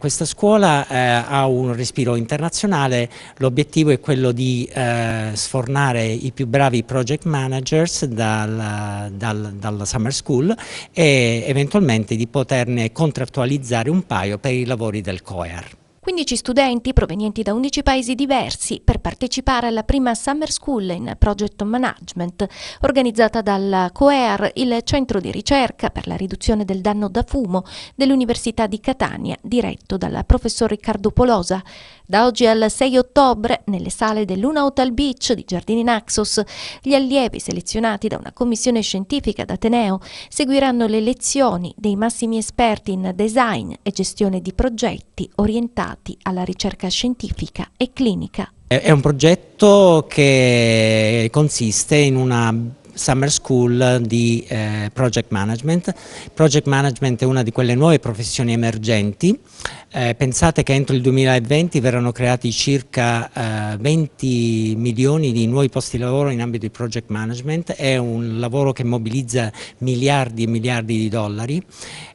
Questa scuola eh, ha un respiro internazionale, l'obiettivo è quello di eh, sfornare i più bravi project managers dalla dal, dal summer school e eventualmente di poterne contrattualizzare un paio per i lavori del COER. 15 studenti provenienti da 11 paesi diversi per partecipare alla prima Summer School in Project Management organizzata dal COEAR, il centro di ricerca per la riduzione del danno da fumo dell'Università di Catania, diretto dal professor Riccardo Polosa. Da oggi al 6 ottobre, nelle sale dell'Una Hotel Beach di Giardini Naxos, gli allievi selezionati da una commissione scientifica d'Ateneo seguiranno le lezioni dei massimi esperti in design e gestione di progetti orientati orientati alla ricerca scientifica e clinica. È un progetto che consiste in una Summer School di eh, Project Management. Project Management è una di quelle nuove professioni emergenti. Eh, pensate che entro il 2020 verranno creati circa eh, 20 milioni di nuovi posti di lavoro in ambito di Project Management. È un lavoro che mobilizza miliardi e miliardi di dollari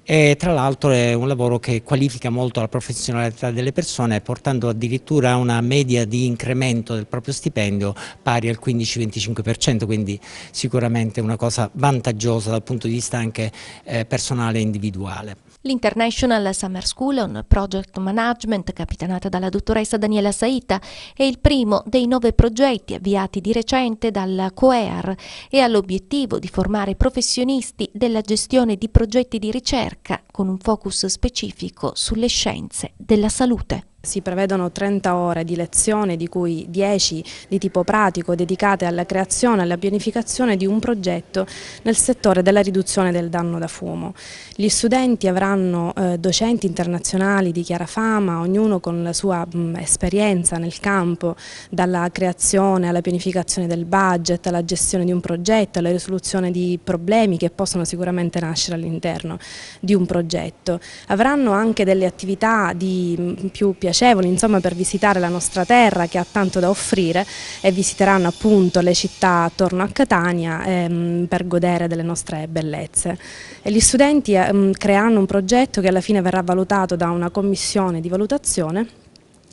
e tra l'altro è un lavoro che qualifica molto la professionalità delle persone portando addirittura a una media di incremento del proprio stipendio pari al 15-25%, quindi sicuramente sicuramente una cosa vantaggiosa dal punto di vista anche eh, personale e individuale. L'International Summer School on Project Management, capitanata dalla dottoressa Daniela Saita, è il primo dei nove progetti avviati di recente dal COEAR e ha l'obiettivo di formare professionisti della gestione di progetti di ricerca con un focus specifico sulle scienze della salute. Si prevedono 30 ore di lezione, di cui 10 di tipo pratico, dedicate alla creazione e alla pianificazione di un progetto nel settore della riduzione del danno da fumo. Gli studenti avranno eh, docenti internazionali di chiara fama, ognuno con la sua mh, mm, esperienza nel campo, dalla creazione alla pianificazione del budget, alla gestione di un progetto, alla risoluzione di problemi che possono sicuramente nascere all'interno di un progetto. Avranno anche delle attività di mh, mm, più piacevole piacevoli insomma, per visitare la nostra terra che ha tanto da offrire e visiteranno appunto le città attorno a Catania ehm, per godere delle nostre bellezze. E gli studenti ehm, creano un progetto che alla fine verrà valutato da una commissione di valutazione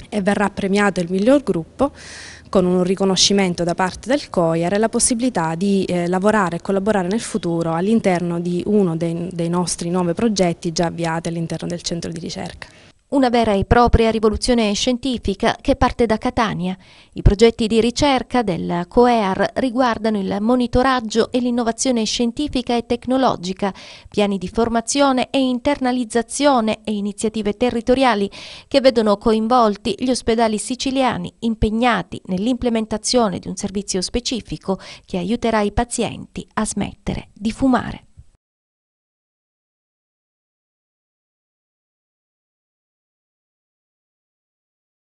e verrà premiato il miglior gruppo con un riconoscimento da parte del COIAR e la possibilità di eh, lavorare e collaborare nel futuro all'interno di uno dei, dei nostri nove progetti già avviati all'interno del centro di ricerca. Una vera e propria rivoluzione scientifica che parte da Catania. I progetti di ricerca del COEAR riguardano il monitoraggio e l'innovazione scientifica e tecnologica, piani di formazione e internalizzazione e iniziative territoriali che vedono coinvolti gli ospedali siciliani impegnati nell'implementazione di un servizio specifico che aiuterà i pazienti a smettere di fumare.